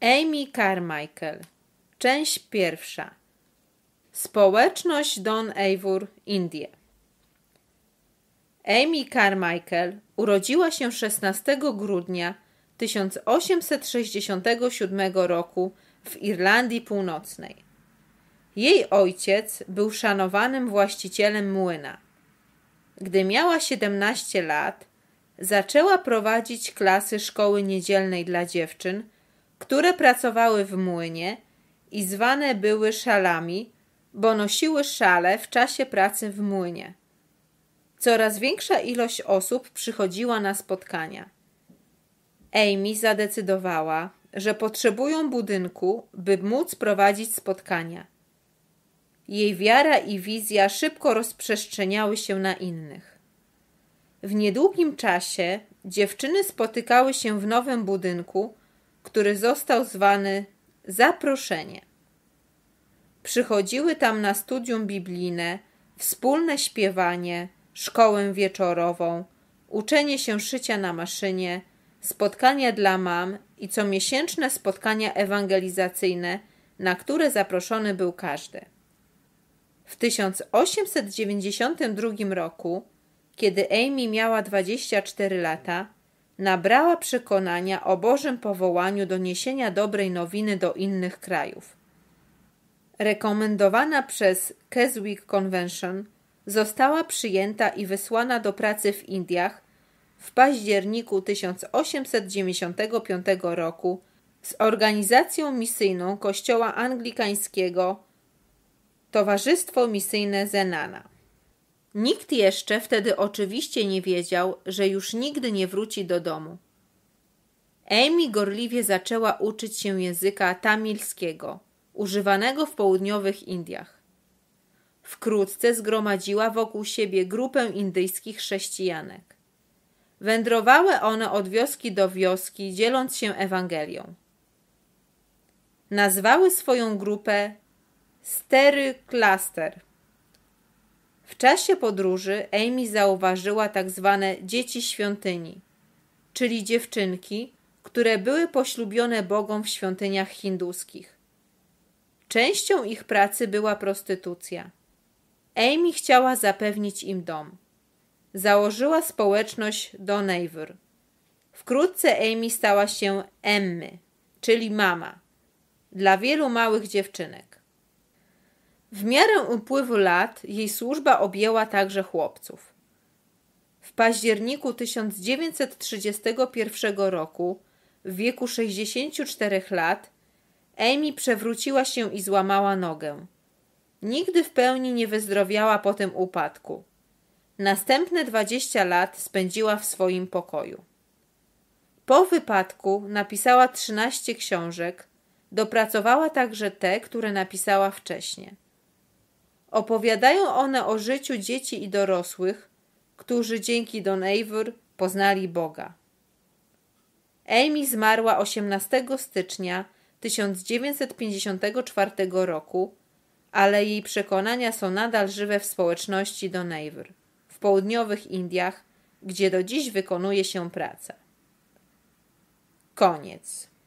Amy Carmichael. Część pierwsza. Społeczność Don Eivor, Indie. Amy Carmichael urodziła się 16 grudnia 1867 roku w Irlandii Północnej. Jej ojciec był szanowanym właścicielem młyna. Gdy miała 17 lat, zaczęła prowadzić klasy szkoły niedzielnej dla dziewczyn – które pracowały w młynie i zwane były szalami, bo nosiły szale w czasie pracy w młynie. Coraz większa ilość osób przychodziła na spotkania. Amy zadecydowała, że potrzebują budynku, by móc prowadzić spotkania. Jej wiara i wizja szybko rozprzestrzeniały się na innych. W niedługim czasie dziewczyny spotykały się w nowym budynku – który został zwany Zaproszenie. Przychodziły tam na studium biblijne, wspólne śpiewanie, szkołę wieczorową, uczenie się szycia na maszynie, spotkania dla mam i comiesięczne spotkania ewangelizacyjne, na które zaproszony był każdy. W 1892 roku, kiedy Amy miała 24 lata, nabrała przekonania o Bożym powołaniu do niesienia dobrej nowiny do innych krajów. Rekomendowana przez Keswick Convention została przyjęta i wysłana do pracy w Indiach w październiku 1895 roku z organizacją misyjną Kościoła Anglikańskiego Towarzystwo Misyjne Zenana. Nikt jeszcze wtedy oczywiście nie wiedział, że już nigdy nie wróci do domu. Amy gorliwie zaczęła uczyć się języka tamilskiego, używanego w południowych Indiach. Wkrótce zgromadziła wokół siebie grupę indyjskich chrześcijanek. Wędrowały one od wioski do wioski, dzieląc się Ewangelią. Nazwały swoją grupę Stery Cluster – w czasie podróży Amy zauważyła tak zwane dzieci świątyni, czyli dziewczynki, które były poślubione bogom w świątyniach hinduskich. Częścią ich pracy była prostytucja. Amy chciała zapewnić im dom. Założyła społeczność Do Wkrótce Amy stała się Emmy, czyli mama, dla wielu małych dziewczynek. W miarę upływu lat jej służba objęła także chłopców. W październiku 1931 roku, w wieku 64 lat, Amy przewróciła się i złamała nogę. Nigdy w pełni nie wyzdrowiała po tym upadku. Następne 20 lat spędziła w swoim pokoju. Po wypadku napisała 13 książek, dopracowała także te, które napisała wcześniej. Opowiadają one o życiu dzieci i dorosłych, którzy dzięki Don Eivor poznali Boga. Amy zmarła 18 stycznia 1954 roku, ale jej przekonania są nadal żywe w społeczności Don Eivor, w południowych Indiach, gdzie do dziś wykonuje się praca. Koniec.